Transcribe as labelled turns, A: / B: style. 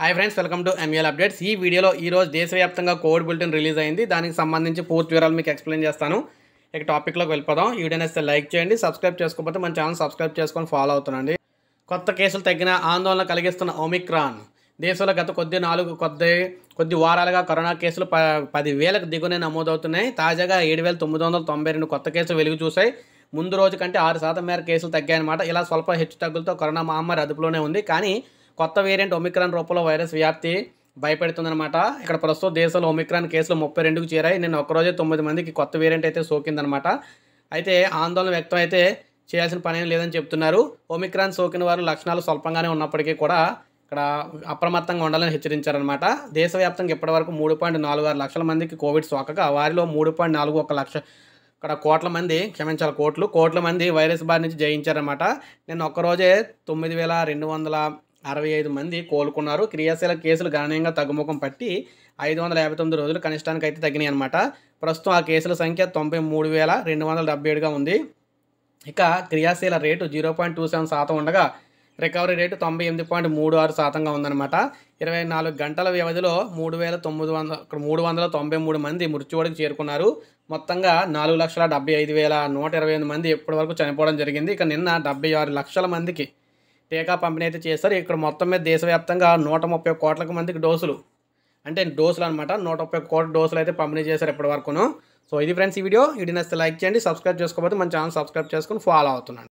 A: hi friends welcome to ML updates ఈ వీడియోలో రోజు దేశవ్యాప్తంగా కోవిడ్ బులెటిన్ రిలీజ్ అయింది దానికి సంబంధించి పూర్తి వివరాలు మీకు ఎక్స్ప్లెయిన్ చేస్తాను ఇక టాపిక్లోకి వెళ్ళిపోదాం వీడియో నేస్తే లైక్ చేయండి సబ్స్క్రైబ్ చేసుకోకపోతే మన ఛానల్ సబ్స్క్రైబ్ చేసుకొని ఫాలో అవుతుందండి కొత్త కేసులు తగ్గిన ఆందోళన కలిగిస్తున్న ఒమిక్రాన్ దేశంలో గత కొద్ది నాలుగు కొద్ది కొద్ది వారాలుగా కరోనా కేసులు ప పదివేలకు దిగునే నమోదవుతున్నాయి తాజాగా ఏడు వేల తొమ్మిది వందల తొంభై రెండు కొత్త కేసులు వెలుగు చూశాయి ముందు రోజు కంటే ఆరు శాతం మేర కేసులు తగ్గాయన్నమాట ఇలా స్వల్ప హెచ్చు తగ్గులతో కరోనా మహమ్మారి అదుపులోనే ఉంది కానీ కొత్త వేరియంట్ ఒమిక్రాన్ రూపంలో వైరస్ వ్యాప్తి భయపెడుతుందనమాట ఇక్కడ ప్రస్తుతం దేశంలో ఒమిక్రాన్ కేసులు ముప్పై రెండుకు చేరాయి నిన్న ఒక్కరోజే తొమ్మిది మందికి కొత్త వేరియంట్ అయితే సోకిందనమాట అయితే ఆందోళన వ్యక్తం అయితే చేయాల్సిన పనేం లేదని చెప్తున్నారు ఒమిక్రాన్ సోకిన వారు లక్షణాలు స్వల్పంగానే ఉన్నప్పటికీ కూడా ఇక్కడ అప్రమత్తంగా ఉండాలని హెచ్చరించారనమాట దేశవ్యాప్తంగా ఇప్పటివరకు మూడు పాయింట్ నాలుగు ఆరు లక్షల మందికి కోవిడ్ సోకగా వారిలో మూడు పాయింట్ నాలుగు ఒక లక్ష ఇక్కడ కోట్ల మంది క్షమించాలి కోట్లు కోట్ల మంది వైరస్ బారి నుంచి జయించారనమాట నిన్న ఒక్కరోజే తొమ్మిది వేల రెండు వందల అరవై ఐదు మంది కోలుకున్నారు క్రియాశీల కేసులు గణనీయంగా తగ్గుముఖం పట్టి ఐదు వందల యాభై తొమ్మిది రోజులు కనిష్టానికి అయితే తగ్గినాయి అనమాట ప్రస్తుతం ఆ కేసుల సంఖ్య తొంభై మూడు వేల రెండు వందల డెబ్బై ఏడుగా ఉంది ఇక క్రియాశీల rate zero point two seven శాతం ఉండగా రికవరీ రేటు తొంభై ఎనిమిది పాయింట్ మూడు ఆరు శాతంగా ఉందన్నమాట ఇరవై నాలుగు గంటల వ్యవధిలో మూడు వేల తొమ్మిది వందల మూడు వందల తొంభై మూడు మంది మృత్యువాడికి చేరుకున్నారు మొత్తంగా నాలుగు లక్షల డెబ్బై ఐదు వేల నూట ఇరవై ఎనిమిది మంది ఇప్పటి వరకు చనిపోవడం జరిగింది ఇక నిన్న డెబ్బై ఆరు లక్షల మందికి టీకా పంపిణీ అయితే చేస్తారు ఇక్కడ మొత్తం మీద దేశవ్యాప్తంగా నూట ముప్పై కోట్లకు మందికి డోసులు అంటే డోసులు అనమాట నూట ముప్పై కోట్ల డోసులు అయితే పంపిణీ చేశారు ఇప్పటి వరకును సో ఇది ఫ్రెండ్స్ ఈ వీడియో ఇది నచ్చితే లైక్ చేయండి సబ్స్క్రైబ్ చేసుకోకపోతే మన ఛానల్ సబ్స్క్రైబ్ చేసుకుని ఫాలో అవుతున్నాను